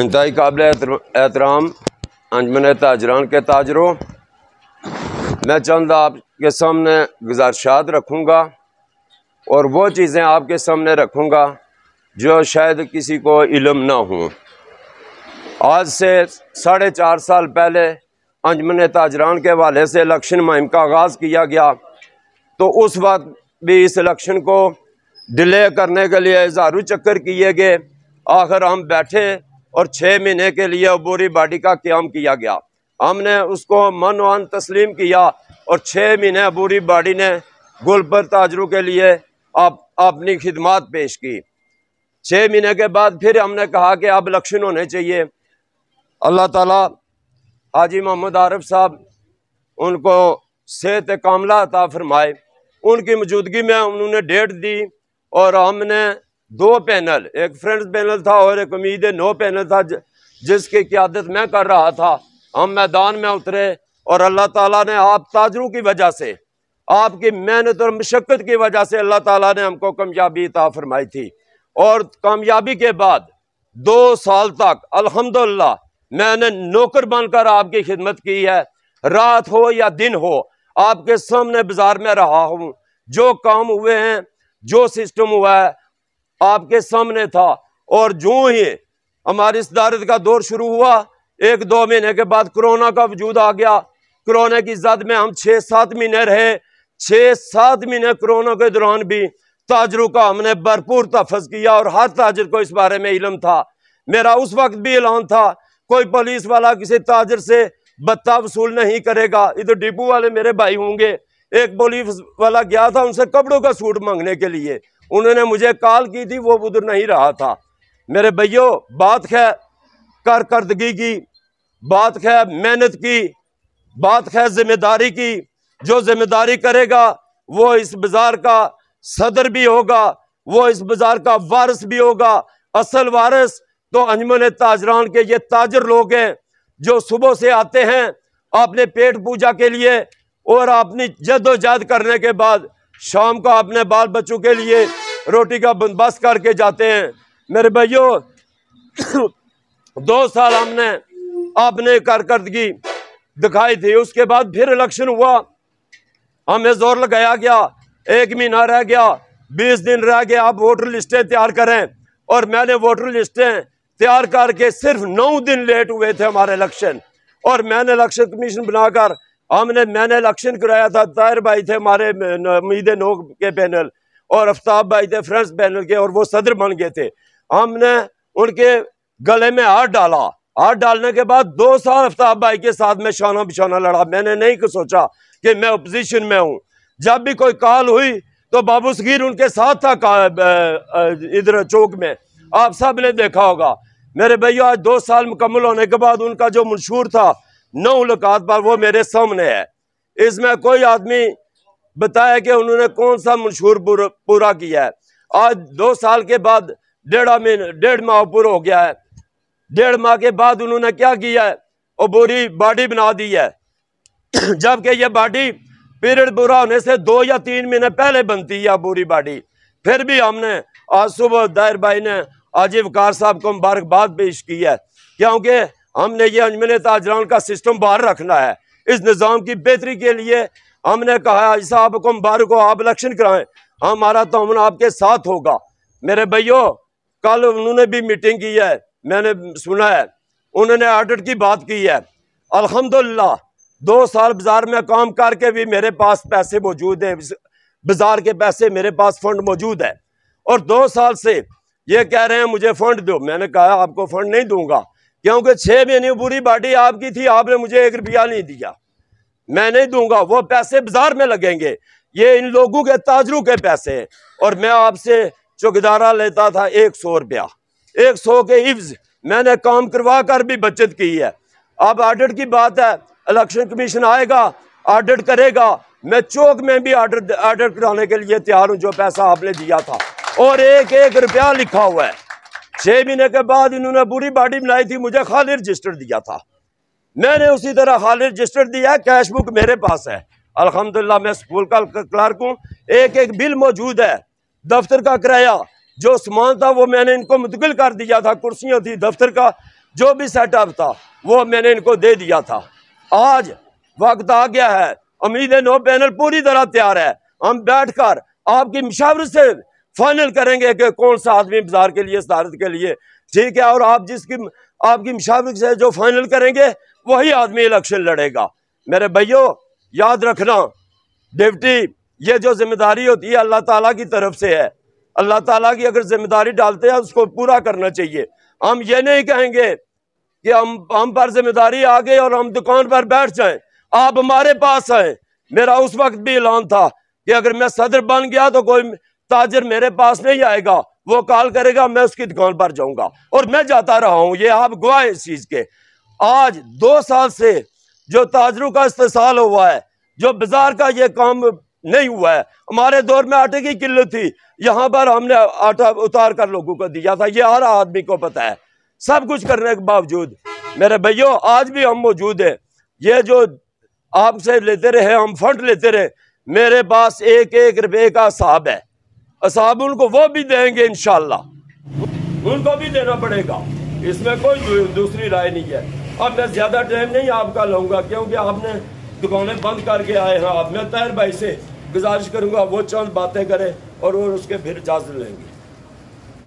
इंतहाई काबिल एहतराम अंजमन ताजरान के ताजरों मैं चंद आपके सामने गुजारशात रखूँगा और वो चीज़ें आपके सामने रखूँगा जो शायद किसी को इलम ना हो आज से साढ़े चार साल पहले अंजमन ताजरान के हवाले से इलेक्शन मुहिम का आगाज़ किया गया तो उस वक्त भी इस इलेक्शन को डिले करने के लिए हज़ारों चक्कर किए गए आखिर हम बैठे और छः महीने के लिए अबूरी बाडी का क्याम किया गया हमने उसको मन वन तस्लीम किया और छः महीने अबूरी बाडी ने गुलबर ताजरू के लिए आप अपनी खिदमत पेश की छः महीने के बाद फिर हमने कहा कि अब लक्षण होने चाहिए अल्लाह ताला हाजी मोहम्मद आरफ साहब उनको सेहत कामला अता फरमाए उनकी मौजूदगी में उन्होंने डेट दी और हमने दो पैनल एक फ्रेंड्स पैनल था और एक उम्मीद नो पैनल था जिसकी क्यादत मैं कर रहा था हम मैदान में उतरे और अल्लाह ताला ने आप ताजरों की वजह से आपकी मेहनत और मशक्क़त की वजह से अल्लाह ताला ने हमको कामयाबी ता फरमाई थी और कामयाबी के बाद दो साल तक अल्हम्दुलिल्लाह मैंने नौकर बनकर आपकी खिदमत की है रात हो या दिन हो आपके सामने बाजार में रहा हूँ जो काम हुए हैं जो सिस्टम हुआ है आपके सामने था और जो ही हमारे इस दारत का दौर शुरू हुआ एक दो महीने के बाद कोरोना का वजूद आ गया कोरोना की जद में हम छः सात महीने रहे छः सात महीने कोरोना के दौरान भी ताजरों का हमने भरपूर तफज किया और हर ताजर को इस बारे में इलम था मेरा उस वक्त भी ऐलान था कोई पुलिस वाला किसी ताजर से बत्ता वसूल नहीं करेगा इधर डिपू वाले मेरे भाई होंगे एक पुलिस वाला गया था उनसे कपड़ों का सूट मांगने के लिए उन्होंने मुझे कॉल की थी वो उधर नहीं रहा था मेरे भैयो बात है कारकर्दगी की बात है मेहनत की बात है जिम्मेदारी की जो जिम्मेदारी करेगा वो इस बाज़ार का सदर भी होगा वो इस बाज़ार का वारस भी होगा असल वारस तो अंजमन ताजरान के ये ताजर लोग हैं जो सुबह से आते हैं अपने पेट पूजा के लिए और अपनी जद्दोजहद करने के बाद शाम को अपने बाल बच्चों के लिए रोटी का बंदोबस्त करके जाते हैं मेरे भाइयों दो साल हमने आपने कारकर्दगी दिखाई थी उसके बाद फिर इलेक्शन हुआ हमें जोर लगाया गया एक महीना रह गया बीस दिन रह गया आप वोटर लिस्टें तैयार करें और मैंने वोटर लिस्टें तैयार करके सिर्फ नौ दिन लेट हुए थे हमारे इलेक्शन और मैंने इलेक्शन कमीशन बनाकर हमने मैंने इलेक्शन कराया था ताहिर भाई थे हमारे मीद नोक के पैनल और आफ्ताब भाई थे फ्रेंड्स पैनल के और वो सदर बन गए थे हमने उनके गले में हाथ डाला हाथ डालने के बाद दो साल आफ्ताब भाई के साथ में शाना बिछाना लड़ा मैंने नहीं कुछ सोचा कि मैं अपोजिशन में हूँ जब भी कोई कॉल हुई तो बाबू सगीर उनके साथ था इधर चौक में आप सब ने देखा होगा मेरे भैया आज दो साल मुकम्मल होने के बाद उनका जो मंशूर था नौ लकात पर वो मेरे सामने है इसमें कोई आदमी बताया कि उन्होंने कौन सा मंशूर पूरा किया है आज दो साल के बाद डेढ़ महीने डेढ़ माह पूरा हो गया है डेढ़ माह के बाद उन्होंने क्या किया है और बुरी बॉडी बना दी है जबकि यह बॉडी पीरियड पूरा होने से दो या तीन महीने पहले बनती है बुरी बॉडी फिर भी हमने आज सुबह दायर भाई ने आजीव कार साहब को मुबारकबाद पेश की है क्योंकि हमने ये अंजमन ताजरान का सिस्टम बाहर रखना है इस निज़ाम की बेहतरी के लिए हमने कहा ऐसा आपको बार को आप इलेक्शन कराएं हमारा तमन आपके साथ होगा मेरे भैयो कल उन्होंने भी मीटिंग की है मैंने सुना है उन्होंने ऑडिट की बात की है अल्हम्दुलिल्लाह दो साल बाजार में काम करके भी मेरे पास पैसे मौजूद हैं बाजार के पैसे मेरे पास फंड मौजूद है और दो साल से ये कह रहे हैं मुझे फंड दो मैंने कहा आपको फंड नहीं दूंगा क्योंकि छह महीने बुरी बाटी आपकी थी आपने मुझे एक रुपया नहीं दिया मैं नहीं दूंगा वो पैसे बाजार में लगेंगे ये इन लोगों के ताजरों के पैसे हैं और मैं आपसे चौकीदारा लेता था एक सौ रुपया एक सौ के इफ्ज मैंने काम करवा कर भी बचत की है अब ऑर्डर की बात है इलेक्शन कमीशन आएगा ऑर्डर करेगा मैं चौक में भी ऑर्डर ऑर्डर कराने के लिए तैयार हूँ जो पैसा आपने दिया था और एक एक रुपया लिखा हुआ है छह महीने के बाद इन्होंने बुरी बॉडी बनाई थी मुझे खाली रजिस्टर दिया था मैंने उसी तरह खाली रजिस्टर दिया कैश बुक मेरे पास है अल्हम्दुलिल्लाह मैं स्कूल का क्लर्क हूँ एक एक बिल मौजूद है दफ्तर का किराया जो सामान था वो मैंने इनको मुंतकिल कर दिया था कुर्सियाँ थी दफ्तर का जो भी सेटअप था वो मैंने इनको दे दिया था आज वक्त आ गया है उम्मीद नो पैनल पूरी तरह तैयार है हम बैठ कर आपकी मशावर से फाइनल करेंगे कि कौन सा आदमी बाजार के लिए सदारत के लिए ठीक है और आप जिसकी आपकी मुशाविक से जो फाइनल करेंगे वही आदमी इलेक्शन लड़ेगा मेरे भैयो याद रखना डिप्टी ये जो जिम्मेदारी होती है अल्लाह ताला की तरफ से है अल्लाह ताला की अगर जिम्मेदारी डालते हैं उसको पूरा करना चाहिए हम ये नहीं कहेंगे कि हम हम पर जिम्मेदारी आ गई और हम दुकान पर बैठ जाएं आप हमारे पास आए मेरा उस वक्त भी ऐलान था कि अगर मैं सदर बन गया तो कोई ताजर मेरे पास नहीं आएगा वो कॉल करेगा मैं उसकी दुकान पर जाऊंगा और मैं जाता रहा हूँ ये आप गुआ इस चीज़ के आज दो साल से जो ताजरों का इस्तेसाल हुआ है जो बाजार का ये काम नहीं हुआ है हमारे दौर में आटे की किल्लत थी यहाँ पर हमने आटा उतार कर लोगों को दिया था ये हर आदमी को पता है सब कुछ करने के बावजूद मेरे भैया आज भी हम मौजूद हैं ये जो आपसे लेते रहे हम फंड लेते रहे मेरे पास एक एक रुपये का साहब है असाब उनको वो भी देंगे इनशाला उनको भी देना पड़ेगा इसमें कोई दूसरी राय नहीं है अब मैं ज्यादा टाइम नहीं आपका लूंगा क्योंकि आपने दुकानें बंद करके आए हैं आप मैं तैर भाई से गुजारिश करूंगा वो चंद बातें करें और उसके फिर इजाजत लेंगे